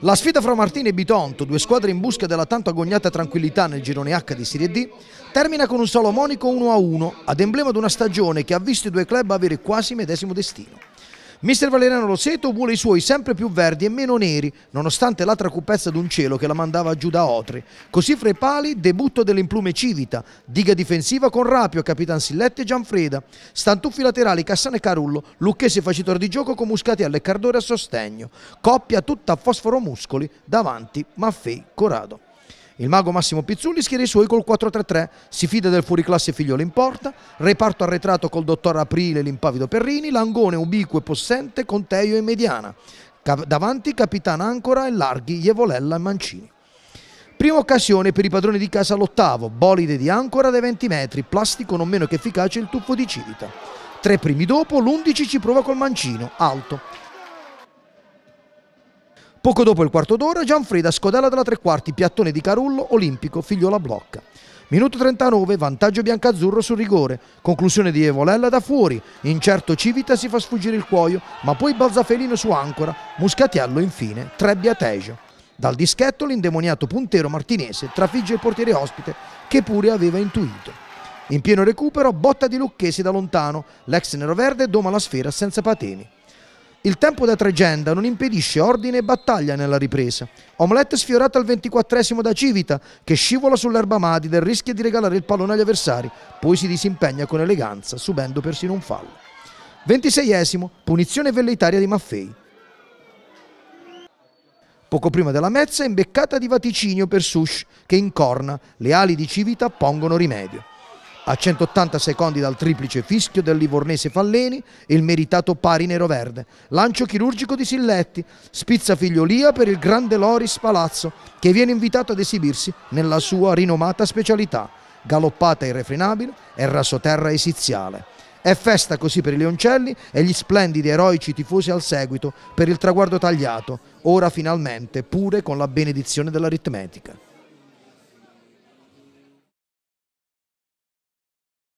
La sfida fra Martini e Bitonto, due squadre in busca della tanto agognata tranquillità nel girone H di Serie D, termina con un solo monico 1-1, ad emblema di una stagione che ha visto i due club avere quasi medesimo destino. Mister Valeriano Roseto vuole i suoi sempre più verdi e meno neri, nonostante la tracupezza d'un cielo che la mandava giù da Otri. Così fra i pali, debutto dell'implume Civita, diga difensiva con Rapio, Capitan Silletti e Gianfreda, stantuffi laterali Cassane e Carullo, Lucchese facitore di gioco con Muscatiello e Cardore a sostegno, coppia tutta a fosforo muscoli, davanti Maffei Corrado. Il mago Massimo Pizzulli schiera i suoi col 4-3-3, si fida del fuoriclasse Figliolo in porta, reparto arretrato col dottor Aprile e l'impavido Perrini, Langone ubiquo e possente con Teio e Mediana, davanti Capitano Ancora e Larghi, Ievolella e Mancini. Prima occasione per i padroni di casa l'ottavo, bolide di Ancora dai 20 metri, plastico non meno che efficace il tuffo di Civita. Tre primi dopo, l'11 ci prova col mancino, alto. Poco dopo il quarto d'ora, Gianfreda scodella dalla tre quarti, piattone di Carullo, Olimpico, Figliola blocca. Minuto 39, vantaggio biancazzurro sul rigore. Conclusione di Evolella da fuori. Incerto Civita si fa sfuggire il cuoio, ma poi Balzafelino su ancora. Muscatiello infine, Trebbia Tejo. Dal dischetto l'indemoniato puntero martinese trafigge il portiere ospite, che pure aveva intuito. In pieno recupero, botta di Lucchesi da lontano. L'ex neroverde doma la sfera senza pateni. Il tempo da tregenda non impedisce ordine e battaglia nella ripresa. Omelette sfiorata al 24 da Civita, che scivola sull'erba madida e rischia di regalare il pallone agli avversari, poi si disimpegna con eleganza, subendo persino un fallo. 26 punizione velleitaria di Maffei. Poco prima della mezza, imbeccata di vaticinio per Sush, che incorna, le ali di Civita pongono rimedio. A 180 secondi dal triplice fischio del Livornese Falleni, il meritato pari nero-verde. Lancio chirurgico di Silletti, spizza figliolia per il grande Loris Palazzo, che viene invitato ad esibirsi nella sua rinomata specialità, galoppata irrefrenabile e rasoterra esiziale. È festa così per i Leoncelli e gli splendidi eroici tifosi al seguito per il traguardo tagliato, ora finalmente pure con la benedizione dell'aritmetica.